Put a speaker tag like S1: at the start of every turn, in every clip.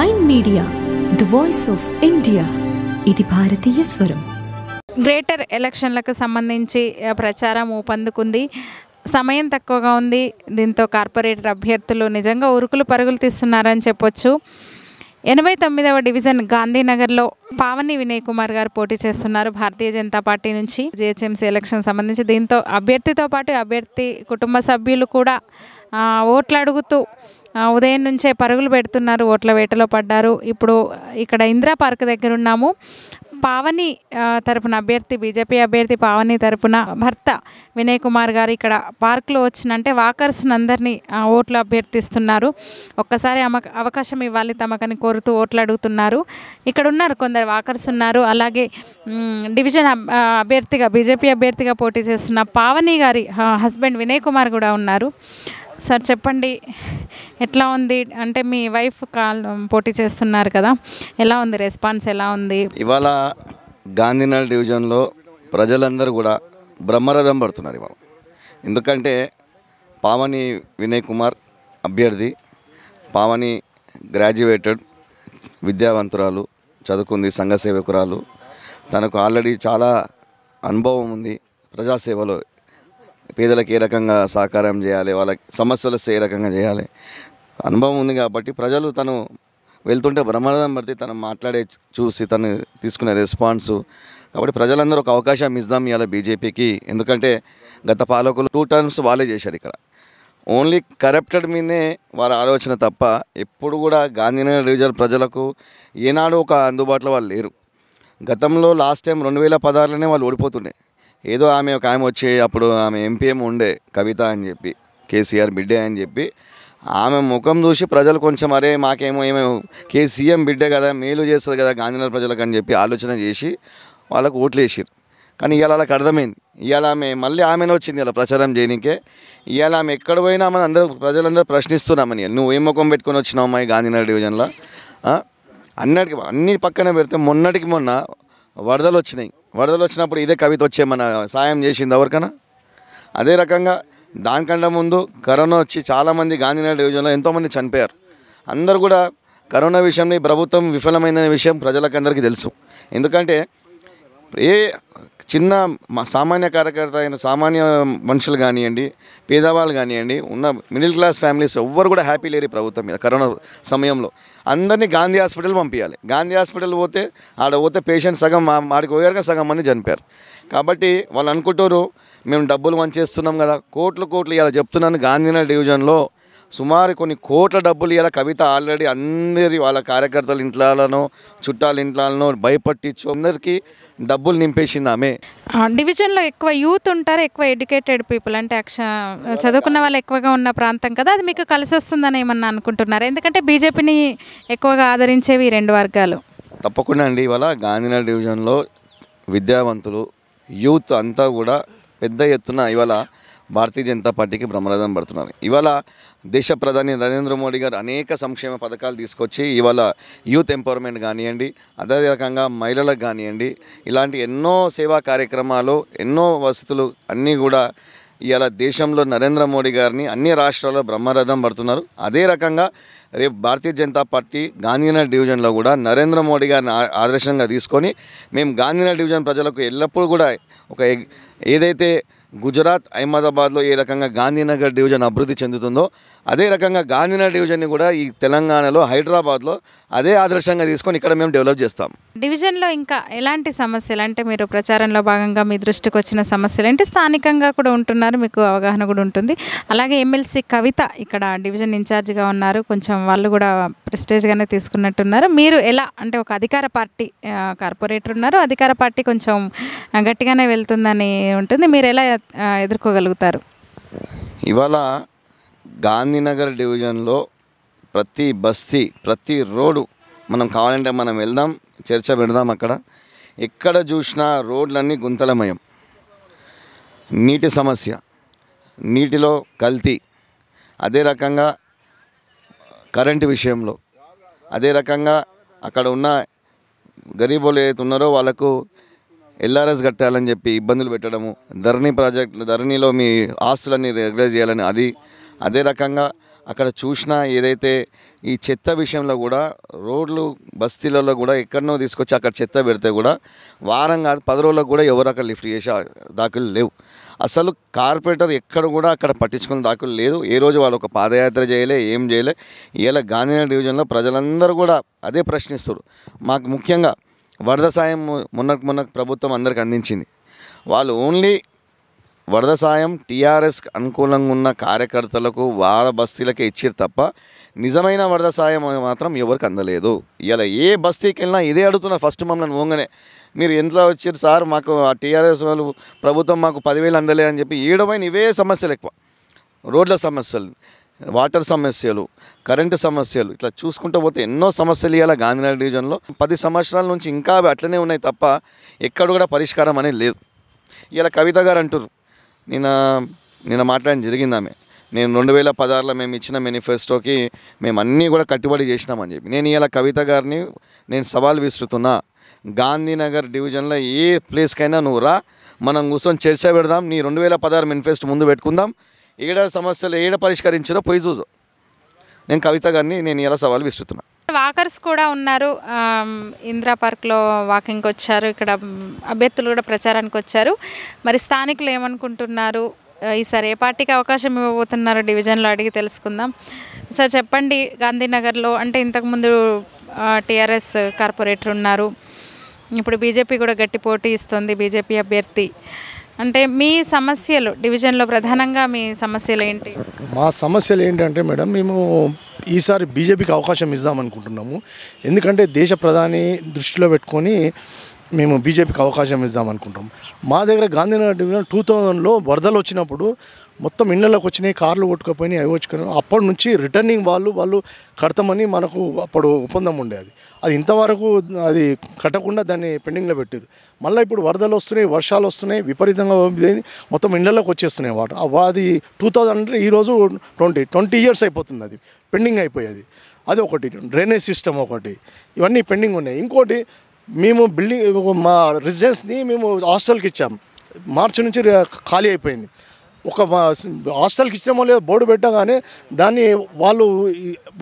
S1: mind media the voice of India ఇది భారతీయ స్వరం గ్రేటర్ ఎలక్షన్లకు సంబంధించి ప్రచారం ఊపందుకుంది సమయం తక్కువగా ఉంది దీంతో కార్పొరేటర్ అభ్యర్థులు నిజంగా ఉరుకులు పరుగులు తీస్తున్నారని చెప్పొచ్చు ఎనభై తొమ్మిదవ డివిజన్ గాంధీనగర్లో పావని వినయ్ కుమార్ గారు పోటీ చేస్తున్నారు భారతీయ జనతా పార్టీ నుంచి జిహెచ్ఎంసీ ఎలక్షన్ సంబంధించి దీంతో అభ్యర్థితో పాటు అభ్యర్థి కుటుంబ సభ్యులు కూడా ఓట్లు అడుగుతూ ఉదయం నుంచే పరుగులు పెడుతున్నారు ఓట్ల వేటలో పడ్డారు ఇప్పుడు ఇక్కడ ఇందిరా పార్క్ దగ్గర ఉన్నాము పావని తరపున అభ్యర్థి బీజేపీ అభ్యర్థి పావని తరపున భర్త వినయ్ కుమార్ గారు ఇక్కడ పార్క్లో వచ్చినంటే వాకర్స్ని అందరినీ ఓట్లు అభ్యర్థిస్తున్నారు ఒక్కసారి అమ అవకాశం ఇవ్వాలి తమకని కోరుతూ ఓట్లు అడుగుతున్నారు ఇక్కడ ఉన్నారు కొందరు వాకర్స్ ఉన్నారు అలాగే డివిజన్ అభ్యర్థిగా బీజేపీ అభ్యర్థిగా పోటీ చేస్తున్న పావని గారి హస్బెండ్ వినయ్ కుమార్ కూడా ఉన్నారు సార్ చెప్పండి ఎట్లా ఉంది అంటే మీ వైఫ్ కాల్ పోటీ చేస్తున్నారు కదా ఎలా ఉంది రెస్పాన్స్ ఎలా ఉంది
S2: ఇవాళ గాంధీనగర్ డివిజన్లో ప్రజలందరూ కూడా బ్రహ్మరథం పడుతున్నారు ఇవాళ ఎందుకంటే పావని వినయ్ కుమార్ అభ్యర్థి పావని గ్రాడ్యుయేటెడ్ విద్యావంతురాలు చదువుకుంది సంఘ సేవకురాలు తనకు ఆల్రెడీ చాలా అనుభవం ఉంది ప్రజాసేవలో పేదలకు ఏ రకంగా సహకారం చేయాలి వాళ్ళ సమస్యలు ఏ రకంగా చేయాలి అనుభవం ఉంది కాబట్టి ప్రజలు తను వెళ్తుంటే బ్రహ్మరథం పడితే తను మాట్లాడే చూసి తను తీసుకునే రెస్పాన్స్ కాబట్టి ప్రజలందరూ ఒక అవకాశం ఇద్దాం ఇవాళ బీజేపీకి ఎందుకంటే గత పాలకులు టూ టర్మ్స్ వాళ్ళే చేశారు ఇక్కడ ఓన్లీ కరప్టెడ్ మీదే వారి ఆలోచన తప్ప ఎప్పుడు కూడా గాంధీనగర్ రిజర్వ్ ప్రజలకు ఏనాడు ఒక అందుబాటులో వాళ్ళు లేరు గతంలో లాస్ట్ టైం రెండు వేల పదహారులోనే వాళ్ళు ఓడిపోతుండే ఏదో ఆమె ఒక ఆమె వచ్చే అప్పుడు ఆమె ఎంపీఎం ఉండే కవిత అని చెప్పి కేసీఆర్ బిడ్డే అని చెప్పి ఆమె ముఖం చూసి ప్రజలు కొంచెం అరే మాకేమో ఏమో కేసీఎం బిడ్డే కదా మేలు చేస్తుంది కదా గాంధీనగర్ ప్రజలకు అని చెప్పి ఆలోచన చేసి వాళ్ళకు ఓట్లు వేసారు కానీ ఇవాళ వాళ్ళకి అర్థమైంది ఇవాళ ఆమె మళ్ళీ ఆమెను వచ్చింది ఇలా ప్రచారం చేయనికే ఇవాళ ఆమె ఎక్కడ పోయినా మన అందరూ ప్రజలందరూ ప్రశ్నిస్తున్నామని నువ్వు ఏం ముఖం పెట్టుకొని వచ్చినావు అమ్మాయి గాంధీనగర్ డివిజన్లో అన్నటికి అన్ని పక్కన పెడితే మొన్నటికి మొన్న వరదలు వచ్చినాయి వరదలు వచ్చినప్పుడు ఇదే కవిత వచ్చే మన సాయం చేసింది ఎవరికైనా అదే రకంగా దానికంటే ముందు కరోనా వచ్చి చాలామంది గాంధీనగర్ డివిజన్లో ఎంతోమంది చనిపోయారు అందరు కూడా కరోనా విషయంలో ప్రభుత్వం విఫలమైన విషయం ప్రజలకు తెలుసు ఎందుకంటే ఏ చిన్న మా సామాన్య కార్యకర్త అయిన సామాన్య మనుషులు కానివ్వండి పేదవాళ్ళు కానివ్వండి ఉన్న మిడిల్ క్లాస్ ఫ్యామిలీస్ ఎవ్వరు కూడా హ్యాపీ లేరు ప్రభుత్వం మీద కరోనా సమయంలో అందరినీ గాంధీ హాస్పిటల్ పంపించాలి గాంధీ హాస్పిటల్ పోతే ఆడ పోతే పేషెంట్ సగం ఆడికి పోయారు సగం మంది చనిపోయారు కాబట్టి వాళ్ళు అనుకుంటారు మేము డబ్బులు వంచేస్తున్నాం కదా కోట్లు కోట్లు ఇలా చెప్తున్నాను గాంధీనగర్ డివిజన్లో సుమారు కొన్ని కోట్ల డబ్బులు ఇలా కవిత ఆల్రెడీ అందరి వాళ్ళ కార్యకర్తల ఇంట్లలోనో చుట్టాల ఇంట్లలోనో భయపట్టించు అందరికీ డబ్బులు నింపేసింది ఆమె
S1: డివిజన్లో ఎక్కువ యూత్ ఉంటారు ఎక్కువ ఎడ్యుకేటెడ్ పీపుల్ అంటే అక్ష చదువుకున్న వాళ్ళు ఎక్కువగా ఉన్న ప్రాంతం కదా అది మీకు కలిసి వస్తుందని ఏమన్నా అనుకుంటున్నారు ఎందుకంటే బీజేపీని ఎక్కువగా ఆదరించేవి రెండు వర్గాలు
S2: తప్పకుండా అండి ఇవాళ గాంధీనగర్ డివిజన్లో విద్యావంతులు యూత్ అంతా కూడా పెద్ద ఎత్తున ఇవాళ భారతీయ జనతా పార్టీకి బ్రహ్మరథం పడుతున్నారు ఇవాళ దేశ ప్రధాని నరేంద్ర మోడీ గారు అనేక సంక్షేమ పథకాలు తీసుకొచ్చి ఇవాళ యూత్ ఎంపవర్మెంట్ కానివ్వండి అదే రకంగా మహిళలకు కానివ్వండి ఇలాంటి ఎన్నో సేవా కార్యక్రమాలు ఎన్నో వసతులు అన్నీ కూడా ఇవాళ దేశంలో నరేంద్ర మోడీ గారిని అన్ని రాష్ట్రాల్లో బ్రహ్మరథం పడుతున్నారు అదే రకంగా రేపు భారతీయ జనతా పార్టీ గాంధీనగర్ డివిజన్లో కూడా నరేంద్ర మోడీ గారిని ఆదర్శంగా తీసుకొని మేము గాంధీనగర్ డివిజన్ ప్రజలకు ఎల్లప్పుడూ కూడా ఒక ఏదైతే గుజరాత్ అహ్మదాబాద్లో ఏ రకంగా గాంధీనగర్ డివిజన్ అభివృద్ధి చెందుతుందో అదే రకంగా గాంధీనగర్ డివిజన్ని కూడా ఈ తెలంగాణలో హైదరాబాద్లో అదే ఆదర్శంగా తీసుకొని ఇక్కడ మేము డెవలప్ చేస్తాం
S1: డివిజన్లో ఇంకా ఎలాంటి సమస్యలు అంటే మీరు ప్రచారంలో భాగంగా మీ దృష్టికి వచ్చిన సమస్యలు అంటే స్థానికంగా కూడా ఉంటున్నారు మీకు అవగాహన కూడా ఉంటుంది అలాగే ఎమ్మెల్సీ కవిత ఇక్కడ డివిజన్ ఇన్ఛార్జ్గా ఉన్నారు కొంచెం వాళ్ళు కూడా ప్రెస్టేజ్గానే తీసుకున్నట్టున్నారు మీరు ఎలా అంటే ఒక అధికార పార్టీ కార్పొరేటర్ ఉన్నారు అధికార పార్టీ కొంచెం గట్టిగానే వెళ్తుందని ఉంటుంది మీరు ఎలా ఎదుర్కోగలుగుతారు
S2: ఇవాళ గాంధీనగర్ డివిజన్లో ప్రతి బస్తీ ప్రతి రోడ్డు మనం కావాలంటే మనం వెళ్దాం చర్చ పెడదాం అక్కడ ఎక్కడ చూసినా రోడ్లన్నీ గుంతలమయం నీటి సమస్య నీటిలో కల్తీ అదే రకంగా కరెంటు విషయంలో అదే రకంగా అక్కడ ఉన్న గరీబులు ఏదైతే ఉన్నారో వాళ్ళకు ఎల్ఆర్ఎస్ కట్టాలని చెప్పి ఇబ్బందులు పెట్టడము ధరణి ప్రాజెక్టులు ధరణిలో మీ ఆస్తులన్నీ రెగ్యులైజ్ చేయాలని అది అదే రకంగా అక్కడ చూసినా ఏదైతే ఈ చెత్త విషయంలో కూడా రోడ్లు బస్తీలలో కూడా ఎక్కడనో తీసుకొచ్చి అక్కడ చెత్త పెడితే కూడా వారం కాదు పది రోజులకు కూడా ఎవరు అక్కడ లిఫ్ట్ చేసే దాఖలు లేవు అసలు కార్పొరేటర్ ఎక్కడ కూడా అక్కడ పట్టించుకున్న దాఖలు లేదు ఏ రోజు వాళ్ళు ఒక పాదయాత్ర చేయలే ఏం చేయలే ఇలా గాంధీనగర్ డివిజన్లో ప్రజలందరూ కూడా అదే ప్రశ్నిస్తారు మాకు ముఖ్యంగా వరద సాయం మొన్నకు మొన్న ప్రభుత్వం అందరికి అందించింది వాళ్ళు ఓన్లీ వరద సాయం టీఆర్ఎస్ అనుకూలంగా ఉన్న కార్యకర్తలకు వార బస్తీలకే ఇచ్చారు తప్ప నిజమైన వరద సాయం మాత్రం ఎవరికి అందలేదు ఇలా ఏ బస్తీకి వెళ్ళినా ఇదే అడుగుతున్నారు ఫస్ట్ మమ్మల్ని ఓంగనే మీరు ఎంతలో వచ్చారు సార్ మాకు ఆ టీఆర్ఎస్ వాళ్ళు ప్రభుత్వం మాకు పదివేలు అందలేదని చెప్పి ఏడమైన ఇవే సమస్యలు ఎక్కువ రోడ్ల సమస్యలు వాటర్ సమస్యలు కరెంటు సమస్యలు ఇట్లా చూసుకుంటూ పోతే ఎన్నో సమస్యలు ఇవ్వాలి గాంధీనగర్ డివిజన్లో పది సంవత్సరాల నుంచి ఇంకా అవి అట్లనే ఉన్నాయి తప్ప ఎక్కడ కూడా పరిష్కారం అనేది లేదు ఇలా కవిత గారు అంటారు నిన్న నిన్న మాట్లాడడం జరిగింది ఆమె నేను రెండు వేల పదహారులో మేము ఇచ్చిన మేనిఫెస్టోకి మేము అన్నీ కూడా కట్టుబడి చేసినామని చెప్పి నేను ఇలా కవిత గారిని నేను సవాల్ విసురుతున్నా గాంధీనగర్ డివిజన్లో ఏ ప్లేస్కైనా నువ్వు రా మనం కూర్చొని చర్చ పెడదాం నీ రెండు వేల పదహారు మేనిఫెస్టో ముందు పెట్టుకుందాం ఈడ సమస్యలు ఏడ పరిష్కరించారో పోయి చూసు నేను కవిత గారిని నేను ఎలా సవాల్ విస్తున్నా వాకర్స్
S1: కూడా ఉన్నారు ఇందిరా పార్క్లో వాకింగ్కి వచ్చారు ఇక్కడ అభ్యర్థులు కూడా ప్రచారానికి వచ్చారు మరి స్థానికులు ఏమనుకుంటున్నారు ఈసారి ఏ పార్టీకి అవకాశం ఇవ్వబోతున్నారు డివిజన్లో అడిగి తెలుసుకుందాం సార్ చెప్పండి గాంధీనగర్లో అంటే ఇంతకుముందు టీఆర్ఎస్ కార్పొరేటర్ ఉన్నారు ఇప్పుడు బీజేపీ కూడా గట్టి పోటీ ఇస్తుంది బీజేపీ అభ్యర్థి అంటే మీ సమస్యలు డివిజన్లో ప్రధానంగా మీ సమస్యలు ఏంటి
S3: మా సమస్యలు ఏంటంటే మేడం మేము ఈసారి బీజేపీకి అవకాశం ఇద్దామనుకుంటున్నాము ఎందుకంటే దేశ ప్రధాని దృష్టిలో పెట్టుకొని మేము బీజేపీకి అవకాశం ఇద్దాం అనుకుంటాం మా దగ్గర గాంధీనగర్ డివిజన్ టూ థౌజండ్లో వరదలు వచ్చినప్పుడు మొత్తం ఇళ్ళలోకి వచ్చినాయి కార్లు కొట్టుకుపోయినాయి అవి వచ్చుకొని అప్పటి నుంచి రిటర్నింగ్ వాళ్ళు వాళ్ళు కడతామని మనకు అప్పుడు ఒప్పందం ఉండేది అది ఇంతవరకు అది కట్టకుండా దాన్ని పెండింగ్లో పెట్టారు మళ్ళీ ఇప్పుడు వరదలు వస్తున్నాయి వర్షాలు వస్తున్నాయి విపరీతంగా మొత్తం ఇళ్ళలోకి వచ్చేస్తున్నాయి వాటర్ అది టూ థౌజండ్ అంటే ఈరోజు ట్వంటీ ట్వంటీ ఇయర్స్ అయిపోతుంది అది పెండింగ్ అయిపోయేది అది ఒకటి డ్రైనేజ్ సిస్టమ్ ఒకటి ఇవన్నీ పెండింగ్ ఉన్నాయి ఇంకోటి మేము బిల్డింగ్ మా రెసిడెన్స్ని మేము హాస్టల్కి ఇచ్చాం మార్చి నుంచి ఖాళీ అయిపోయింది ఒక హాస్టల్కి ఇచ్చినామో లేదో బోర్డు పెట్టగానే దాన్ని వాళ్ళు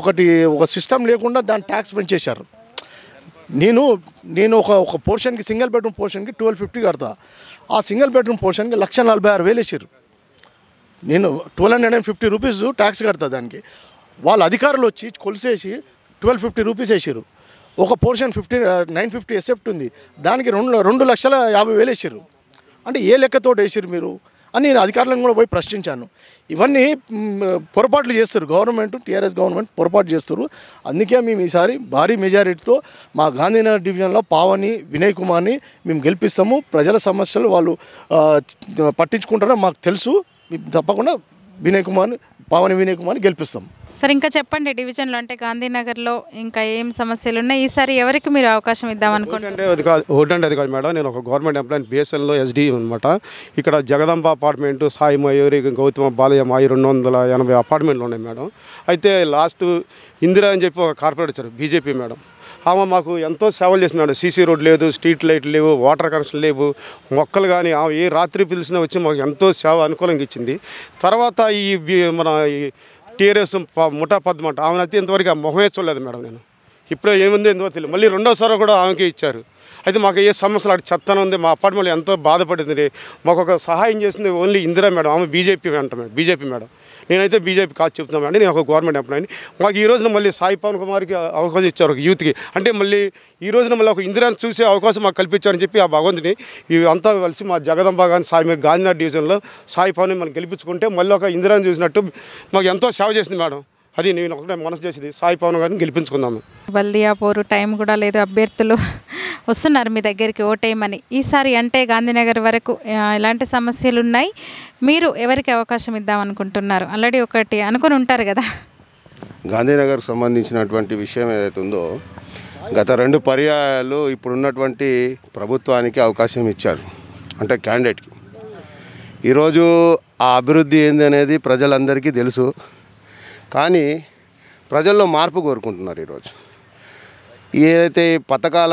S3: ఒకటి ఒక సిస్టమ్ లేకుండా దాన్ని ట్యాక్స్ పెంచేశారు నేను నేను ఒక ఒక పోర్షన్కి సింగిల్ బెడ్రూమ్ పోర్షన్కి ట్వెల్వ్ ఫిఫ్టీ కడతా ఆ సింగిల్ బెడ్రూమ్ పోర్షన్కి లక్ష నలభై ఆరు వేలు వేసారు నేను twelve hundred and fifty rupees tax కడతా దానికి వాళ్ళ అధికారులు వచ్చి కొలిసేసి ట్వెల్వ్ ఫిఫ్టీ రూపీస్ వేసారు ఒక పోర్షన్ ఫిఫ్టీ నైన్ ఫిఫ్టీ ఎసెప్ట్ ఉంది దానికి రెండు రెండు లక్షల యాభై వేలు వేసారు అంటే ఏ లెక్కతో వేసారు మీరు అని నేను అధికారులను కూడా పోయి ప్రశ్నించాను ఇవన్నీ పొరపాట్లు చేస్తారు గవర్నమెంట్ టీఆర్ఎస్ గవర్నమెంట్ పొరపాటు చేస్తారు అందుకే మేము ఈసారి భారీ మెజారిటీతో మా గాంధీనగర్ డివిజన్లో పావని వినయ్ కుమార్ని మేము గెలిపిస్తాము ప్రజల సమస్యలు వాళ్ళు పట్టించుకుంటారో మాకు తెలుసు తప్పకుండా వినయ్ కుమార్ని పావని వినయ్ కుమార్ని గెలిపిస్తాము
S1: సార్ ఇంకా చెప్పండి డివిజన్లో అంటే గాంధీనగర్లో ఇంకా ఏం సమస్యలు ఉన్నాయి ఈసారి ఎవరికి మీరు అవకాశం ఇద్దామనుకుంటే
S4: అది కాదు ఓటండి అది కాదు మేడం నేను ఒక గవర్నమెంట్ ఎంప్లాయీ బీఎస్ఎన్లో ఎస్డీ అనమాట ఇక్కడ జగదంబ అపార్ట్మెంట్ సాయి మయూరి గౌతమ బాలయ్య మాయి రెండు వందల ఎనభై అపార్ట్మెంట్లు ఉన్నాయి మేడం అయితే లాస్ట్ ఇందిరా అని చెప్పి ఒక కార్పొరేట్ వచ్చారు బీజేపీ మేడం ఆమె మాకు ఎంతో సేవలు చేసినాడు సీసీ రోడ్ లేదు స్ట్రీట్ లైట్ లేవు వాటర్ కనెక్షన్ లేవు మొక్కలు కానీ ఆమె ఏ రాత్రి పిలిచినా వచ్చి మాకు ఎంతో సేవ అనుకూలంగా ఇచ్చింది తర్వాత ఈ మన ఈ టీఆర్ఎస్ ముఠా పద్మట ఆమె అయితే ఇంతవరకు ఆ మొహమే చూడలేదు మేడం నేను ఇప్పుడే ఏముంది ఎందుకో తెలియదు మళ్ళీ రెండోసారి కూడా ఆమెకి ఇచ్చారు అయితే మాకు ఏ సమస్యలు అటు చెప్తాను ఉంది మా అపార్ట్మెంట్లో ఎంతో బాధపడింది మాకు ఒక సహాయం చేసింది ఓన్లీ ఇందిరా మేడం ఆమె బీజేపీ అంట మేడం బీజేపీ మేడం నేనైతే బీజేపీ కాదు చెప్తున్నాను అండి నేను ఒక గవర్నమెంట్ ఎంప్లాయీని మాకు ఈ రోజున మళ్ళీ సాయి పవన్ కుమార్కి అవకాశం ఇచ్చారు ఒక యూత్కి అంటే మళ్ళీ ఈ రోజున మళ్ళీ ఒక ఇందిరాని చూసే అవకాశం మాకు కల్పించారని చెప్పి ఆ భగవంతుని ఇవి అంతా కలిసి మా జగదంబ కానీ సాయి గాంధీనగర్ డివిజన్లో సాయి పవన్ మనం గెలిపించుకుంటే మళ్ళీ ఒక ఇందిరాని చూసినట్టు మాకు ఎంతో సేవ చేసింది మేడం అది నేను ఒకటే మనసు చేసేది సాయి పవన్ గారిని గెలిపించుకుందాము
S1: పోరు టైం కూడా లేదు అభ్యర్థులు వస్తున్నారు మీ దగ్గరికి ఓటేయమని ఈసారి అంటే గాంధీనగర్ వరకు ఎలాంటి సమస్యలు ఉన్నాయి మీరు ఎవరికి అవకాశం ఇద్దామనుకుంటున్నారు ఆల్రెడీ ఒకటి అనుకుని ఉంటారు కదా
S5: గాంధీనగర్కు సంబంధించినటువంటి విషయం ఏదైతే ఉందో గత రెండు పర్యాయాలు ఇప్పుడున్నటువంటి ప్రభుత్వానికి అవకాశం ఇచ్చారు అంటే క్యాండిడేట్కి ఈరోజు ఆ అభివృద్ధి ఏంది అనేది ప్రజలందరికీ తెలుసు కానీ ప్రజల్లో మార్పు కోరుకుంటున్నారు ఈరోజు ఏదైతే పథకాల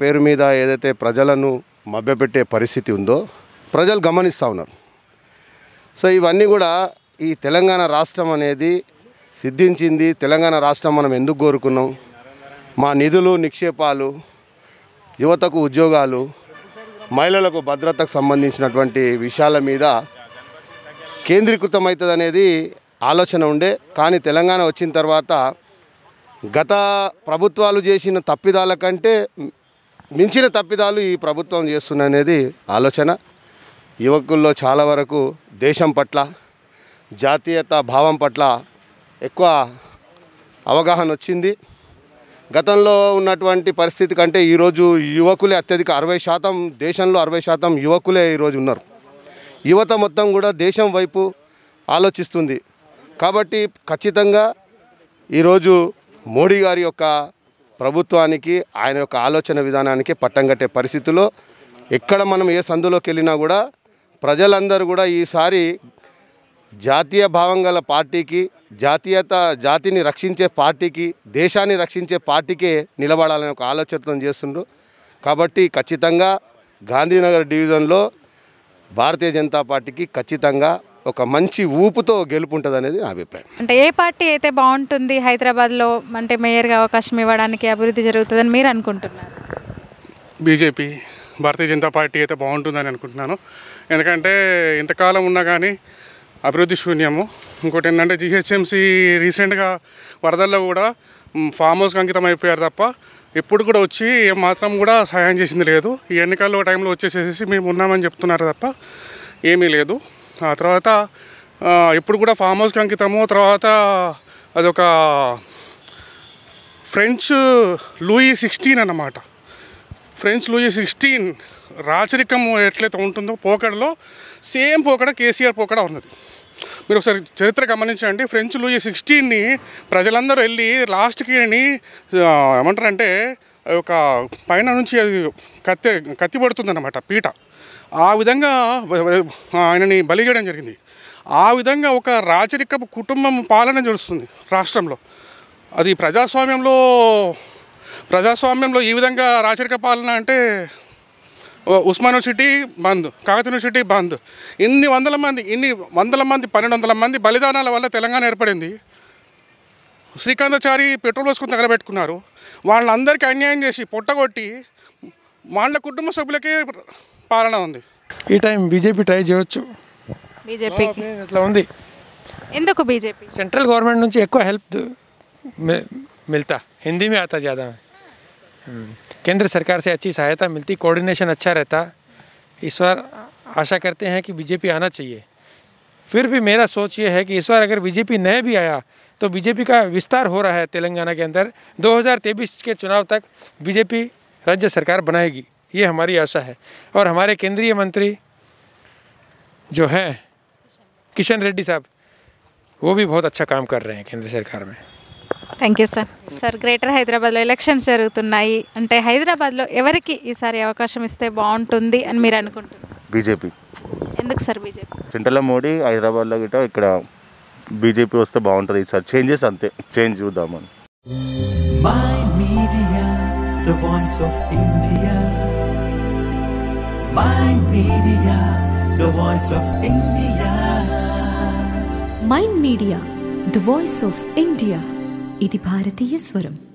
S5: పేరు మీద ఏదైతే ప్రజలను మభ్యపెట్టే పరిస్థితి ఉందో ప్రజలు గమనిస్తూ ఉన్నారు సో ఇవన్నీ కూడా ఈ తెలంగాణ రాష్ట్రం అనేది సిద్ధించింది తెలంగాణ రాష్ట్రం మనం ఎందుకు కోరుకున్నాం మా నిధులు నిక్షేపాలు యువతకు ఉద్యోగాలు మహిళలకు భద్రతకు సంబంధించినటువంటి విషయాల మీద కేంద్రీకృతం అనేది ఆలోచన ఉండే కానీ తెలంగాణ వచ్చిన తర్వాత గత ప్రభుత్వాలు చేసిన తప్పిదాల కంటే మించిన తప్పిదాలు ఈ ప్రభుత్వం చేస్తుంది అనేది ఆలోచన యువకుల్లో చాలా వరకు దేశం పట్ల జాతీయత భావం పట్ల ఎక్కువ అవగాహన వచ్చింది గతంలో ఉన్నటువంటి పరిస్థితి కంటే ఈరోజు యువకులే అత్యధిక అరవై శాతం దేశంలో అరవై శాతం యువకులే ఈరోజు ఉన్నారు యువత మొత్తం కూడా దేశం వైపు ఆలోచిస్తుంది కాబట్టి ఖచ్చితంగా ఈరోజు మోడీ గారి యొక్క ప్రభుత్వానికి ఆయన యొక్క ఆలోచన విధానానికి పట్టం కట్టే పరిస్థితిలో ఎక్కడ మనం ఏ సందులోకి వెళ్ళినా కూడా ప్రజలందరూ కూడా ఈసారి జాతీయ భావం గల పార్టీకి జాతీయత జాతిని రక్షించే పార్టీకి దేశాన్ని రక్షించే పార్టీకే నిలబడాలని ఒక ఆలోచన చేస్తుండ్రు కాబట్టి ఖచ్చితంగా గాంధీనగర్ డివిజన్లో భారతీయ జనతా పార్టీకి ఖచ్చితంగా ఒక మంచి ఊపుతో గెలుపు ఉంటుంది అనేది
S6: నా అభిప్రాయం
S1: అంటే ఏ పార్టీ అయితే బాగుంటుంది హైదరాబాద్లో అంటే మేయర్గా అవకాశం ఇవ్వడానికి అభివృద్ధి జరుగుతుందని మీరు అనుకుంటున్నారు
S6: బీజేపీ భారతీయ జనతా పార్టీ అయితే బాగుంటుందని అనుకుంటున్నాను ఎందుకంటే ఇంతకాలం ఉన్నా కానీ అభివృద్ధి శూన్యము ఇంకోటి ఏంటంటే జిహెచ్ఎంసీ రీసెంట్గా వరదల్లో కూడా ఫామ్ హౌస్కి అంకితం అయిపోయారు తప్ప ఎప్పుడు కూడా వచ్చి ఏం మాత్రం కూడా సహాయం చేసింది లేదు ఈ ఎన్నికల్లో టైంలో వచ్చేసేసి మేము ఉన్నామని చెప్తున్నారు తప్ప ఏమీ లేదు ఆ తర్వాత ఇప్పుడు కూడా ఫామ్ హౌస్కి అంకితము తర్వాత అదొక ఫ్రెంచ్ లూయి సిక్స్టీన్ అన్నమాట ఫ్రెంచ్ లూయి సిక్స్టీన్ రాచరికం ఎట్లయితే ఉంటుందో పోకడలో సేమ్ పోకడ కేసీఆర్ పోకడ ఉన్నది మీరు ఒకసారి చరిత్ర గమనించండి ఫ్రెంచ్ లూయి సిక్స్టీన్ని ప్రజలందరూ వెళ్ళి లాస్ట్కి ఏమంటారంటే ఒక పైన నుంచి అది కత్తి కత్తి పడుతుందన్నమాట పీట ఆ విధంగా ఆయనని బలి చేయడం జరిగింది ఆ విధంగా ఒక రాచరిక కుటుంబం పాలన జరుస్తుంది రాష్ట్రంలో అది ప్రజాస్వామ్యంలో ప్రజాస్వామ్యంలో ఈ విధంగా రాచరిక పాలన అంటే ఉస్మాన్ యూనివర్సిటీ బంద్ కాకతీయ యూనివర్సిటీ బంద్ ఇన్ని వందల మంది ఇన్ని వందల మంది పన్నెండు వందల మంది బలిదానాల వల్ల తెలంగాణ ఏర్పడింది श्रीकांतचारी पेट्रोल बस को दरपेको वाली अन्यायम से पुटी वाल कुट सभ्यु पालन बीजेपी ट्रै चयु सेंट्रल गवर्नमेंट नीचे हेल्प मिलता हिंदी में आता ज़्यादा केंद्र सरकार से अच्छी सहायता मिलती कोऑर्डिनेशन अच्छा रहता इस बार आशा करते हैं कि बीजेपी आना चाहिए फिर भी मेरा सोच ये है कि इस बार अगर बीजेपी नए भी आया तो बीजेपी का विस्तार हो रहा है तेलंगाना के अंदर दो के चुनाव तक बीजेपी राज्य सरकार बनाएगी ये हमारी आशा है और हमारे केंद्रीय मंत्री जो हैं किशन रेड्डी साहब वो भी बहुत अच्छा काम कर रहे हैं केंद्र सरकार में
S1: thank you sir sir greater హైదరాబాద్లో में इलेक्शन అంటే अंत ఎవరికి ఈసారి అవకాశం ఇస్తే బాగుంటుంది అని బీజేపీ ఎందుకు సార్ బీజేపీ
S5: సెంట్రల్లో మోడీ హైదరాబాద్లో గిట్ట ఇక్కడ బీజేపీ వస్తే బాగుంటుంది సార్ చేంజెస్ అంతే చేంజ్ చూద్దామని
S2: mind media the
S3: voice
S4: of India ఇది భారతీయ స్వరం